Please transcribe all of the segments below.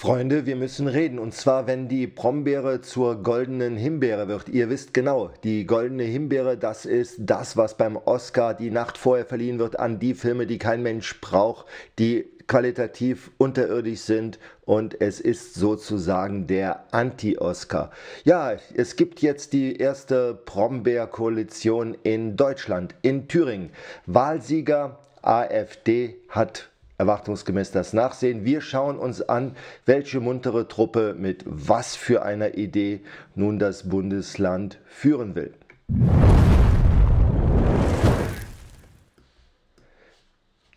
Freunde, wir müssen reden. Und zwar, wenn die Brombeere zur goldenen Himbeere wird. Ihr wisst genau, die goldene Himbeere, das ist das, was beim Oscar die Nacht vorher verliehen wird an die Filme, die kein Mensch braucht, die qualitativ unterirdisch sind und es ist sozusagen der Anti-Oscar. Ja, es gibt jetzt die erste Brombeer-Koalition in Deutschland, in Thüringen. Wahlsieger AfD hat erwartungsgemäß das nachsehen. Wir schauen uns an, welche muntere Truppe mit was für einer Idee nun das Bundesland führen will.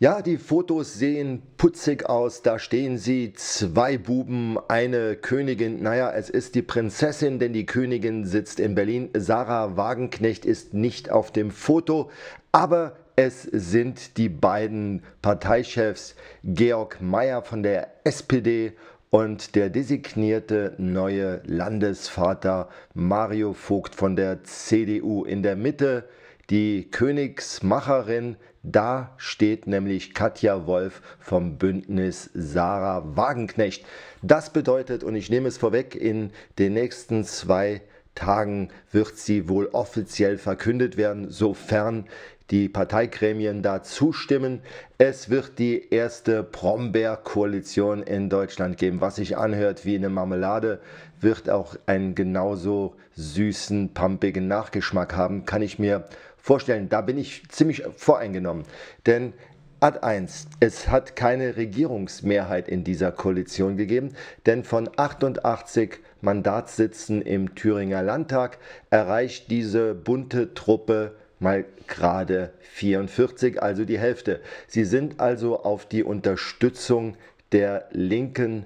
Ja, die Fotos sehen putzig aus. Da stehen sie, zwei Buben, eine Königin. Naja, es ist die Prinzessin, denn die Königin sitzt in Berlin. Sarah Wagenknecht ist nicht auf dem Foto, aber es sind die beiden Parteichefs Georg Mayer von der SPD und der designierte neue Landesvater Mario Vogt von der CDU in der Mitte. Die Königsmacherin, da steht nämlich Katja Wolf vom Bündnis Sarah Wagenknecht. Das bedeutet, und ich nehme es vorweg, in den nächsten zwei Tagen wird sie wohl offiziell verkündet werden, sofern die Parteigremien da zustimmen. Es wird die erste Brombeer-Koalition in Deutschland geben. Was sich anhört wie eine Marmelade, wird auch einen genauso süßen, pampigen Nachgeschmack haben, kann ich mir vorstellen. Da bin ich ziemlich voreingenommen. Denn Ad 1. Es hat keine Regierungsmehrheit in dieser Koalition gegeben, denn von 88 Mandatssitzen im Thüringer Landtag erreicht diese bunte Truppe mal gerade 44, also die Hälfte. Sie sind also auf die Unterstützung der Linken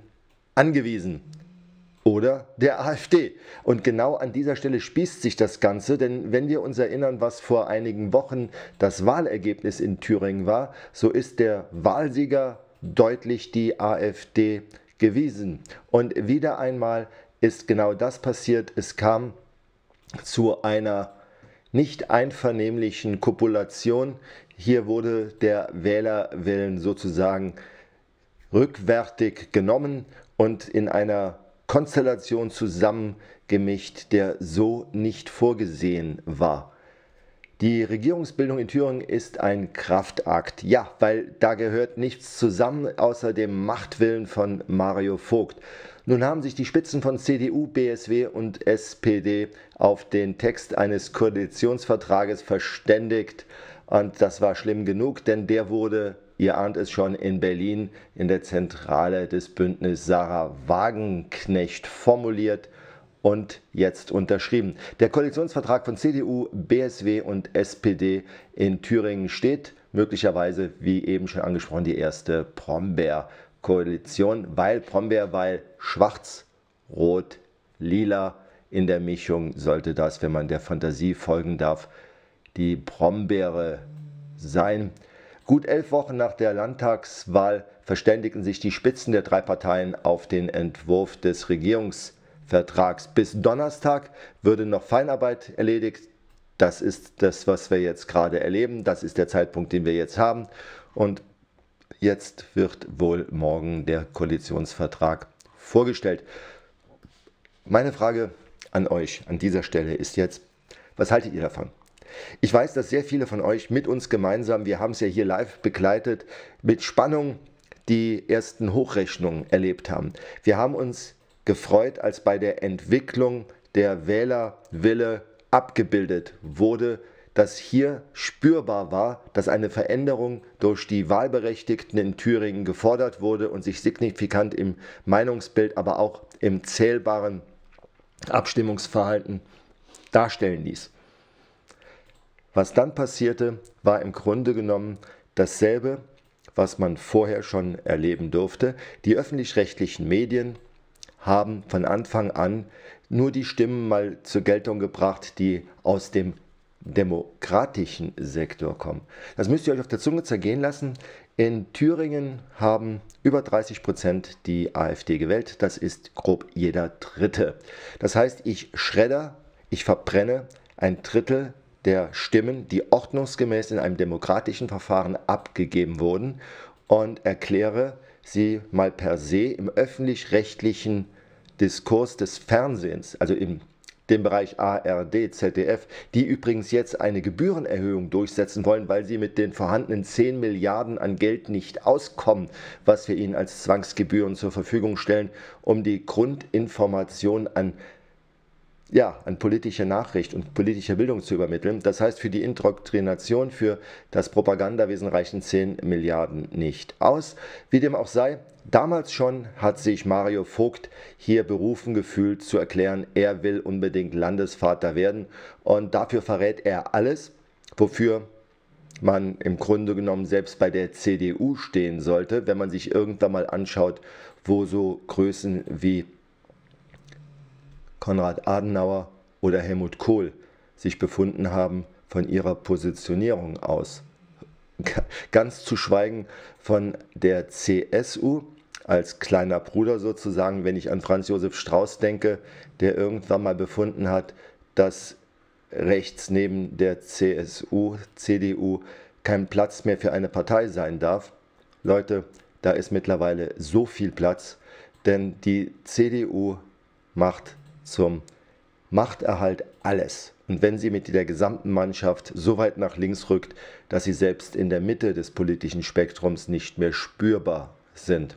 angewiesen oder der AfD. Und genau an dieser Stelle spießt sich das Ganze, denn wenn wir uns erinnern, was vor einigen Wochen das Wahlergebnis in Thüringen war, so ist der Wahlsieger deutlich die AfD gewesen. Und wieder einmal ist genau das passiert. Es kam zu einer nicht einvernehmlichen Kopulation. Hier wurde der Wählerwillen sozusagen rückwärtig genommen und in einer Konstellation zusammengemischt, der so nicht vorgesehen war. Die Regierungsbildung in Thüringen ist ein Kraftakt. Ja, weil da gehört nichts zusammen außer dem Machtwillen von Mario Vogt. Nun haben sich die Spitzen von CDU, BSW und SPD auf den Text eines Koalitionsvertrages verständigt und das war schlimm genug, denn der wurde, ihr ahnt es schon, in Berlin in der Zentrale des Bündnis Sarah Wagenknecht formuliert und jetzt unterschrieben. Der Koalitionsvertrag von CDU, BSW und SPD in Thüringen steht möglicherweise, wie eben schon angesprochen, die erste Brombeer Koalition, weil Brombeer, weil schwarz, rot, lila in der Mischung sollte das, wenn man der Fantasie folgen darf, die Brombeere sein. Gut elf Wochen nach der Landtagswahl verständigten sich die Spitzen der drei Parteien auf den Entwurf des Regierungsvertrags. Bis Donnerstag würde noch Feinarbeit erledigt. Das ist das, was wir jetzt gerade erleben. Das ist der Zeitpunkt, den wir jetzt haben. Und Jetzt wird wohl morgen der Koalitionsvertrag vorgestellt. Meine Frage an euch an dieser Stelle ist jetzt, was haltet ihr davon? Ich weiß, dass sehr viele von euch mit uns gemeinsam, wir haben es ja hier live begleitet, mit Spannung die ersten Hochrechnungen erlebt haben. Wir haben uns gefreut, als bei der Entwicklung der Wählerwille abgebildet wurde, dass hier spürbar war, dass eine Veränderung durch die Wahlberechtigten in Thüringen gefordert wurde und sich signifikant im Meinungsbild, aber auch im zählbaren Abstimmungsverhalten darstellen ließ. Was dann passierte, war im Grunde genommen dasselbe, was man vorher schon erleben durfte. Die öffentlich-rechtlichen Medien haben von Anfang an nur die Stimmen mal zur Geltung gebracht, die aus dem demokratischen Sektor kommen. Das müsst ihr euch auf der Zunge zergehen lassen. In Thüringen haben über 30 Prozent die AfD gewählt. Das ist grob jeder Dritte. Das heißt, ich schredder, ich verbrenne ein Drittel der Stimmen, die ordnungsgemäß in einem demokratischen Verfahren abgegeben wurden und erkläre sie mal per se im öffentlich-rechtlichen Diskurs des Fernsehens, also im dem Bereich ARD, ZDF, die übrigens jetzt eine Gebührenerhöhung durchsetzen wollen, weil sie mit den vorhandenen 10 Milliarden an Geld nicht auskommen, was wir ihnen als Zwangsgebühren zur Verfügung stellen, um die Grundinformation an ja, an politische Nachricht und politische Bildung zu übermitteln. Das heißt, für die Indoktrination, für das Propagandawesen reichen 10 Milliarden nicht aus. Wie dem auch sei, damals schon hat sich Mario Vogt hier berufen gefühlt zu erklären, er will unbedingt Landesvater werden und dafür verrät er alles, wofür man im Grunde genommen selbst bei der CDU stehen sollte, wenn man sich irgendwann mal anschaut, wo so Größen wie Konrad Adenauer oder Helmut Kohl sich befunden haben von ihrer Positionierung aus. Ganz zu schweigen von der CSU als kleiner Bruder sozusagen, wenn ich an Franz Josef Strauß denke, der irgendwann mal befunden hat, dass rechts neben der CSU, CDU kein Platz mehr für eine Partei sein darf. Leute, da ist mittlerweile so viel Platz, denn die CDU macht zum Machterhalt alles. Und wenn sie mit der gesamten Mannschaft so weit nach links rückt, dass sie selbst in der Mitte des politischen Spektrums nicht mehr spürbar sind.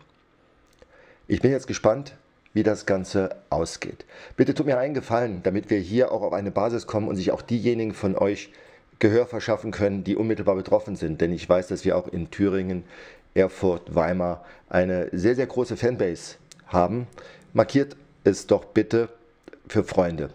Ich bin jetzt gespannt, wie das Ganze ausgeht. Bitte tut mir einen Gefallen, damit wir hier auch auf eine Basis kommen und sich auch diejenigen von euch Gehör verschaffen können, die unmittelbar betroffen sind. Denn ich weiß, dass wir auch in Thüringen, Erfurt, Weimar eine sehr, sehr große Fanbase haben. Markiert es doch bitte für Freunde.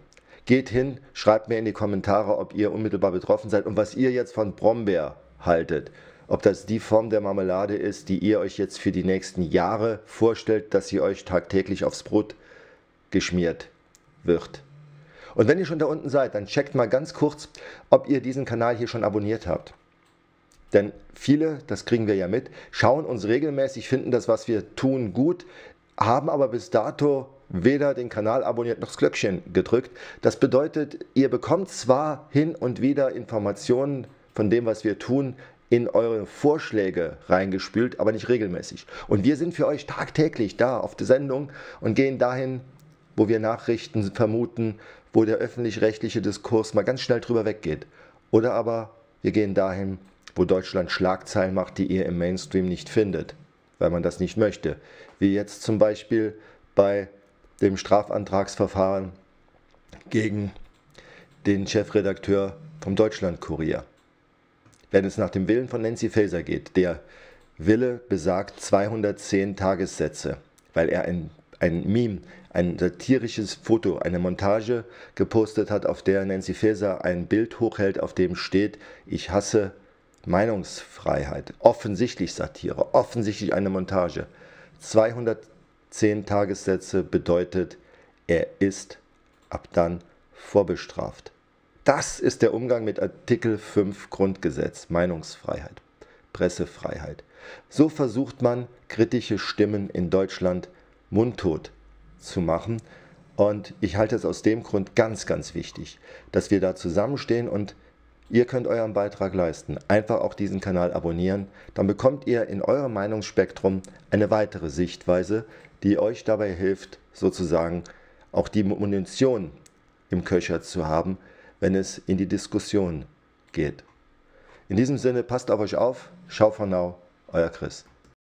Geht hin, schreibt mir in die Kommentare, ob ihr unmittelbar betroffen seid und was ihr jetzt von Brombeer haltet. Ob das die Form der Marmelade ist, die ihr euch jetzt für die nächsten Jahre vorstellt, dass sie euch tagtäglich aufs Brot geschmiert wird. Und wenn ihr schon da unten seid, dann checkt mal ganz kurz, ob ihr diesen Kanal hier schon abonniert habt. Denn viele, das kriegen wir ja mit, schauen uns regelmäßig, finden das, was wir tun, gut, haben aber bis dato weder den Kanal abonniert noch das Glöckchen gedrückt. Das bedeutet, ihr bekommt zwar hin und wieder Informationen von dem, was wir tun, in eure Vorschläge reingespült, aber nicht regelmäßig. Und wir sind für euch tagtäglich da auf der Sendung und gehen dahin, wo wir Nachrichten vermuten, wo der öffentlich-rechtliche Diskurs mal ganz schnell drüber weggeht. Oder aber wir gehen dahin, wo Deutschland Schlagzeilen macht, die ihr im Mainstream nicht findet, weil man das nicht möchte. Wie jetzt zum Beispiel bei dem Strafantragsverfahren gegen den Chefredakteur vom Deutschlandkurier. Wenn es nach dem Willen von Nancy Faeser geht, der Wille besagt 210 Tagessätze, weil er ein, ein Meme, ein satirisches Foto, eine Montage gepostet hat, auf der Nancy Faeser ein Bild hochhält, auf dem steht, ich hasse Meinungsfreiheit. Offensichtlich Satire, offensichtlich eine Montage. 210 zehn Tagessätze bedeutet, er ist ab dann vorbestraft. Das ist der Umgang mit Artikel 5 Grundgesetz, Meinungsfreiheit, Pressefreiheit. So versucht man, kritische Stimmen in Deutschland mundtot zu machen. Und ich halte es aus dem Grund ganz, ganz wichtig, dass wir da zusammenstehen und ihr könnt euren Beitrag leisten. Einfach auch diesen Kanal abonnieren. Dann bekommt ihr in eurem Meinungsspektrum eine weitere Sichtweise, die euch dabei hilft, sozusagen auch die Munition im Köcher zu haben, wenn es in die Diskussion geht. In diesem Sinne, passt auf euch auf. Schau von now, euer Chris.